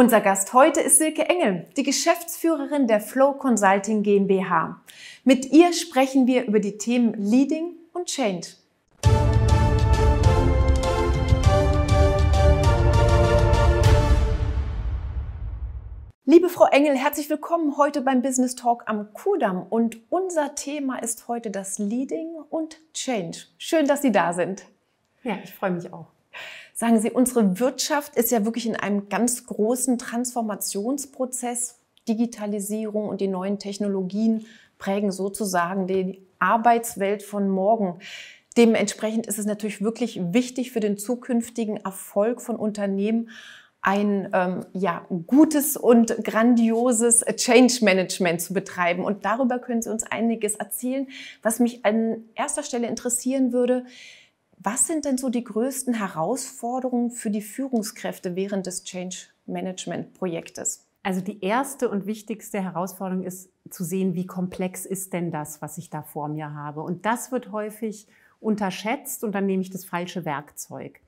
Unser Gast heute ist Silke Engel, die Geschäftsführerin der Flow Consulting GmbH. Mit ihr sprechen wir über die Themen Leading und Change. Liebe Frau Engel, herzlich willkommen heute beim Business Talk am Kudamm und unser Thema ist heute das Leading und Change. Schön, dass Sie da sind. Ja, ich freue mich auch. Sagen Sie, unsere Wirtschaft ist ja wirklich in einem ganz großen Transformationsprozess. Digitalisierung und die neuen Technologien prägen sozusagen die Arbeitswelt von morgen. Dementsprechend ist es natürlich wirklich wichtig für den zukünftigen Erfolg von Unternehmen, ein ähm, ja, gutes und grandioses Change Management zu betreiben. Und darüber können Sie uns einiges erzählen. Was mich an erster Stelle interessieren würde, was sind denn so die größten Herausforderungen für die Führungskräfte während des Change Management Projektes? Also die erste und wichtigste Herausforderung ist zu sehen, wie komplex ist denn das, was ich da vor mir habe. Und das wird häufig unterschätzt und dann nehme ich das falsche Werkzeug.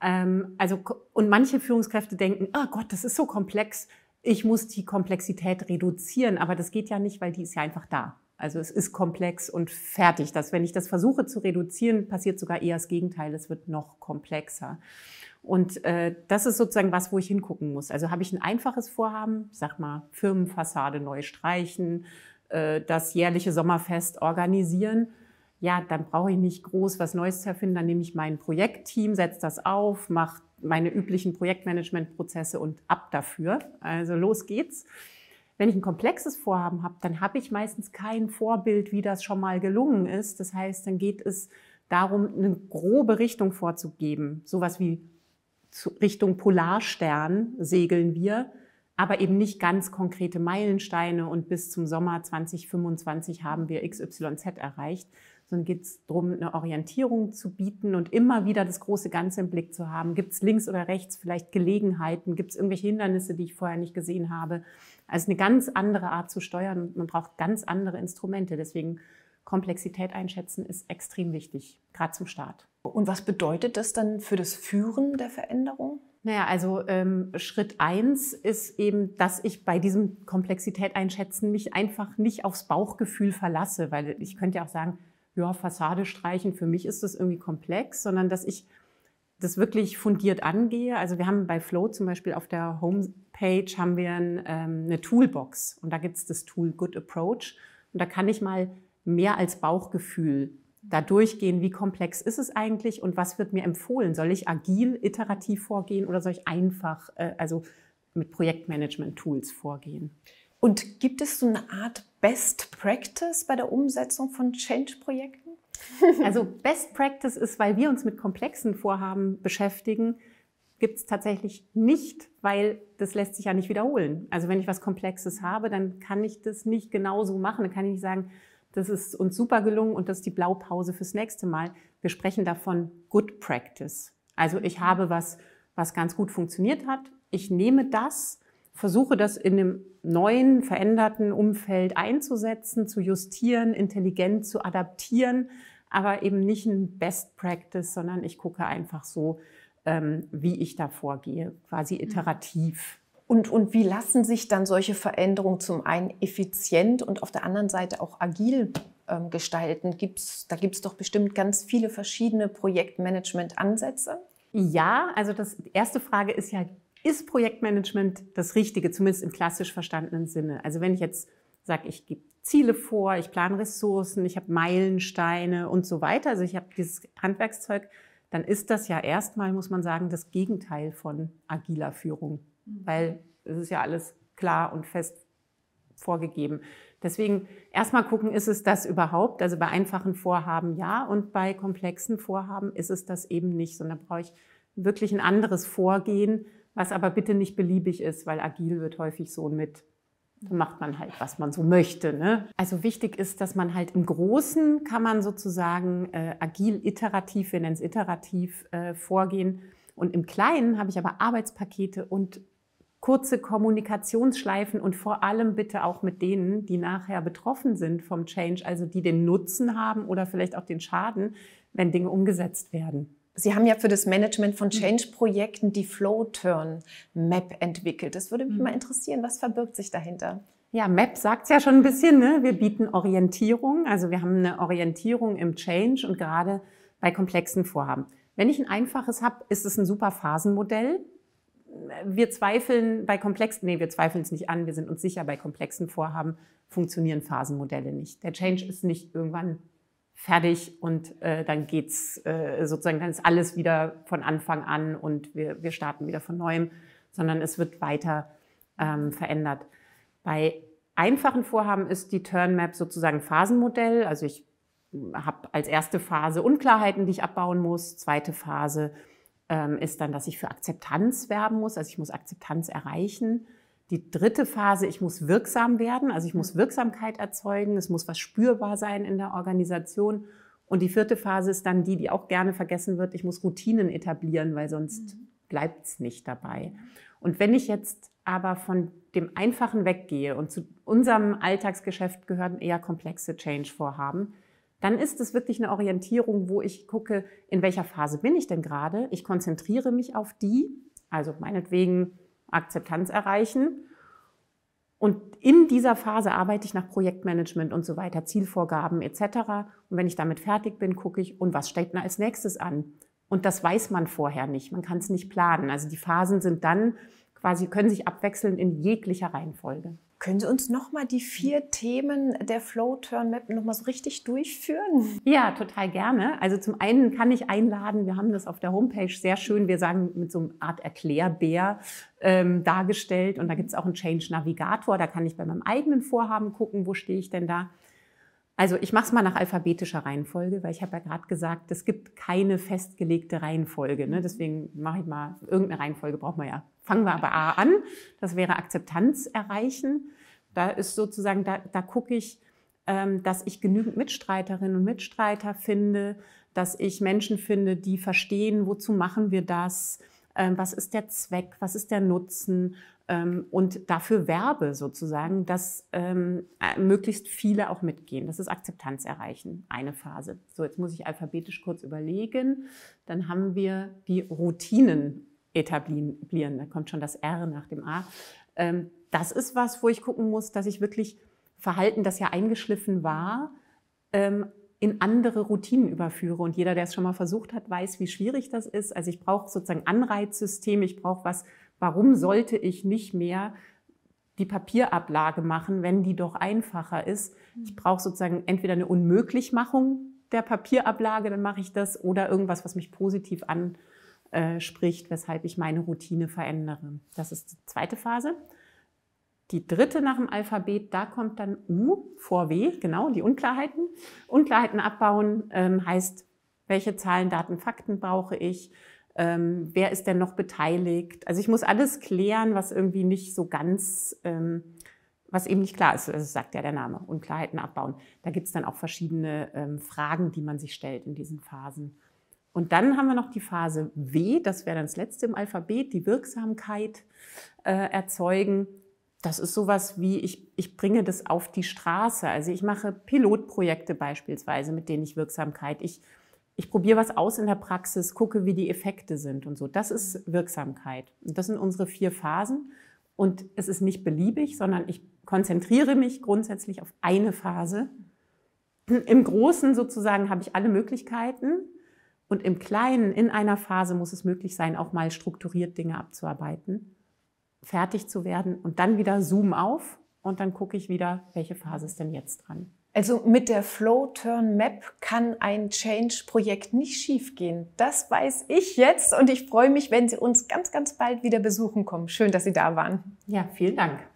Ähm, also, und manche Führungskräfte denken, oh Gott, das ist so komplex, ich muss die Komplexität reduzieren. Aber das geht ja nicht, weil die ist ja einfach da. Also es ist komplex und fertig. Dass, wenn ich das versuche zu reduzieren, passiert sogar eher das Gegenteil. Es wird noch komplexer. Und äh, das ist sozusagen was, wo ich hingucken muss. Also habe ich ein einfaches Vorhaben, sag mal, Firmenfassade neu streichen, äh, das jährliche Sommerfest organisieren. Ja, dann brauche ich nicht groß was Neues zu erfinden. Dann nehme ich mein Projektteam, setze das auf, mache meine üblichen Projektmanagementprozesse und ab dafür. Also los geht's. Wenn ich ein komplexes Vorhaben habe, dann habe ich meistens kein Vorbild, wie das schon mal gelungen ist. Das heißt, dann geht es darum, eine grobe Richtung vorzugeben. Sowas wie Richtung Polarstern segeln wir, aber eben nicht ganz konkrete Meilensteine und bis zum Sommer 2025 haben wir XYZ erreicht, sondern geht es darum, eine Orientierung zu bieten und immer wieder das große Ganze im Blick zu haben. Gibt es links oder rechts vielleicht Gelegenheiten? Gibt es irgendwelche Hindernisse, die ich vorher nicht gesehen habe? Also eine ganz andere Art zu steuern. Man braucht ganz andere Instrumente. Deswegen Komplexität einschätzen ist extrem wichtig, gerade zum Start. Und was bedeutet das dann für das Führen der Veränderung? Naja, also ähm, Schritt eins ist eben, dass ich bei diesem Komplexität einschätzen mich einfach nicht aufs Bauchgefühl verlasse, weil ich könnte ja auch sagen, ja, Fassade streichen, für mich ist das irgendwie komplex, sondern dass ich das wirklich fundiert angehe. Also wir haben bei Flow zum Beispiel auf der Homepage haben wir ein, ähm, eine Toolbox und da gibt es das Tool Good Approach und da kann ich mal mehr als Bauchgefühl da durchgehen, wie komplex ist es eigentlich und was wird mir empfohlen? Soll ich agil, iterativ vorgehen oder soll ich einfach, äh, also mit Projektmanagement-Tools vorgehen? Und gibt es so eine Art Best Practice bei der Umsetzung von Change-Projekten? Also Best Practice ist, weil wir uns mit komplexen Vorhaben beschäftigen, gibt es tatsächlich nicht, weil das lässt sich ja nicht wiederholen. Also wenn ich was Komplexes habe, dann kann ich das nicht genauso machen. Dann kann ich nicht sagen, das ist uns super gelungen und das ist die Blaupause fürs nächste Mal. Wir sprechen davon Good Practice. Also ich habe was, was ganz gut funktioniert hat. Ich nehme das, versuche das in einem neuen, veränderten Umfeld einzusetzen, zu justieren, intelligent zu adaptieren, aber eben nicht ein Best Practice, sondern ich gucke einfach so, ähm, wie ich da vorgehe, quasi mhm. iterativ. Und, und wie lassen sich dann solche Veränderungen zum einen effizient und auf der anderen Seite auch agil ähm, gestalten? Gibt's, da gibt es doch bestimmt ganz viele verschiedene Projektmanagement-Ansätze. Ja, also das erste Frage ist ja, ist Projektmanagement das Richtige, zumindest im klassisch verstandenen Sinne? Also wenn ich jetzt sage, ich gebe Ziele vor, ich plane Ressourcen, ich habe Meilensteine und so weiter. Also ich habe dieses Handwerkszeug, dann ist das ja erstmal, muss man sagen, das Gegenteil von agiler Führung, mhm. weil es ist ja alles klar und fest vorgegeben. Deswegen erstmal gucken, ist es das überhaupt? Also bei einfachen Vorhaben ja und bei komplexen Vorhaben ist es das eben nicht, sondern brauche ich wirklich ein anderes Vorgehen, was aber bitte nicht beliebig ist, weil agil wird häufig so mit dann macht man halt, was man so möchte. Ne? Also wichtig ist, dass man halt im Großen kann man sozusagen äh, agil, iterativ, wir nennen es iterativ, äh, vorgehen. Und im Kleinen habe ich aber Arbeitspakete und kurze Kommunikationsschleifen und vor allem bitte auch mit denen, die nachher betroffen sind vom Change, also die den Nutzen haben oder vielleicht auch den Schaden, wenn Dinge umgesetzt werden. Sie haben ja für das Management von mhm. Change-Projekten die Flow-Turn-Map entwickelt. Das würde mich mhm. mal interessieren, was verbirgt sich dahinter? Ja, Map sagt es ja schon ein bisschen. Ne? Wir bieten Orientierung. Also wir haben eine Orientierung im Change und gerade bei komplexen Vorhaben. Wenn ich ein einfaches habe, ist es ein super Phasenmodell. Wir zweifeln bei komplexen, nee, wir zweifeln es nicht an. Wir sind uns sicher, bei komplexen Vorhaben funktionieren Phasenmodelle nicht. Der Change ist nicht irgendwann fertig und äh, dann geht's äh, sozusagen, dann ist alles wieder von Anfang an und wir, wir starten wieder von neuem, sondern es wird weiter ähm, verändert. Bei einfachen Vorhaben ist die Turnmap sozusagen Phasenmodell. Also ich habe als erste Phase Unklarheiten, die ich abbauen muss. Zweite Phase ähm, ist dann, dass ich für Akzeptanz werben muss. Also ich muss Akzeptanz erreichen. Die dritte Phase, ich muss wirksam werden, also ich muss mhm. Wirksamkeit erzeugen, es muss was spürbar sein in der Organisation. Und die vierte Phase ist dann die, die auch gerne vergessen wird, ich muss Routinen etablieren, weil sonst mhm. bleibt es nicht dabei. Und wenn ich jetzt aber von dem Einfachen weggehe und zu unserem Alltagsgeschäft gehören eher komplexe Change-Vorhaben, dann ist es wirklich eine Orientierung, wo ich gucke, in welcher Phase bin ich denn gerade. Ich konzentriere mich auf die, also meinetwegen Akzeptanz erreichen. Und in dieser Phase arbeite ich nach Projektmanagement und so weiter, Zielvorgaben etc. Und wenn ich damit fertig bin, gucke ich, und was steht als nächstes an? Und das weiß man vorher nicht. Man kann es nicht planen. Also die Phasen sind dann quasi, können sich abwechseln in jeglicher Reihenfolge. Können Sie uns nochmal die vier Themen der Flow Turn Map nochmal so richtig durchführen? Ja, total gerne. Also zum einen kann ich einladen, wir haben das auf der Homepage sehr schön, wir sagen mit so einer Art Erklärbär ähm, dargestellt. Und da gibt es auch einen Change Navigator, da kann ich bei meinem eigenen Vorhaben gucken, wo stehe ich denn da. Also ich mache es mal nach alphabetischer Reihenfolge, weil ich habe ja gerade gesagt, es gibt keine festgelegte Reihenfolge. Ne? Deswegen mache ich mal, irgendeine Reihenfolge braucht man ja Fangen wir aber A an, das wäre Akzeptanz erreichen. Da ist sozusagen, da, da gucke ich, ähm, dass ich genügend Mitstreiterinnen und Mitstreiter finde, dass ich Menschen finde, die verstehen, wozu machen wir das, ähm, was ist der Zweck, was ist der Nutzen ähm, und dafür werbe sozusagen, dass äh, möglichst viele auch mitgehen. Das ist Akzeptanz erreichen, eine Phase. So, jetzt muss ich alphabetisch kurz überlegen. Dann haben wir die Routinen etablieren. Da kommt schon das R nach dem A. Ähm, das ist was, wo ich gucken muss, dass ich wirklich Verhalten, das ja eingeschliffen war, ähm, in andere Routinen überführe. Und jeder, der es schon mal versucht hat, weiß, wie schwierig das ist. Also ich brauche sozusagen Anreizsysteme, ich brauche was, warum sollte ich nicht mehr die Papierablage machen, wenn die doch einfacher ist. Ich brauche sozusagen entweder eine Unmöglichmachung der Papierablage, dann mache ich das, oder irgendwas, was mich positiv an äh, spricht, weshalb ich meine Routine verändere. Das ist die zweite Phase. Die dritte nach dem Alphabet, da kommt dann U vor W, genau, die Unklarheiten. Unklarheiten abbauen ähm, heißt, welche Zahlen, Daten, Fakten brauche ich? Ähm, wer ist denn noch beteiligt? Also ich muss alles klären, was irgendwie nicht so ganz, ähm, was eben nicht klar ist. Also sagt ja der Name, Unklarheiten abbauen. Da gibt es dann auch verschiedene ähm, Fragen, die man sich stellt in diesen Phasen. Und dann haben wir noch die Phase W, das wäre dann das letzte im Alphabet, die Wirksamkeit äh, erzeugen. Das ist sowas wie, ich, ich bringe das auf die Straße. Also ich mache Pilotprojekte beispielsweise, mit denen ich Wirksamkeit, ich, ich probiere was aus in der Praxis, gucke, wie die Effekte sind und so. Das ist Wirksamkeit. Und das sind unsere vier Phasen. Und es ist nicht beliebig, sondern ich konzentriere mich grundsätzlich auf eine Phase. Im Großen sozusagen habe ich alle Möglichkeiten. Und im Kleinen, in einer Phase muss es möglich sein, auch mal strukturiert Dinge abzuarbeiten, fertig zu werden und dann wieder Zoom auf und dann gucke ich wieder, welche Phase ist denn jetzt dran. Also mit der Flow Turn Map kann ein Change-Projekt nicht schiefgehen. Das weiß ich jetzt und ich freue mich, wenn Sie uns ganz, ganz bald wieder besuchen kommen. Schön, dass Sie da waren. Ja, vielen Dank.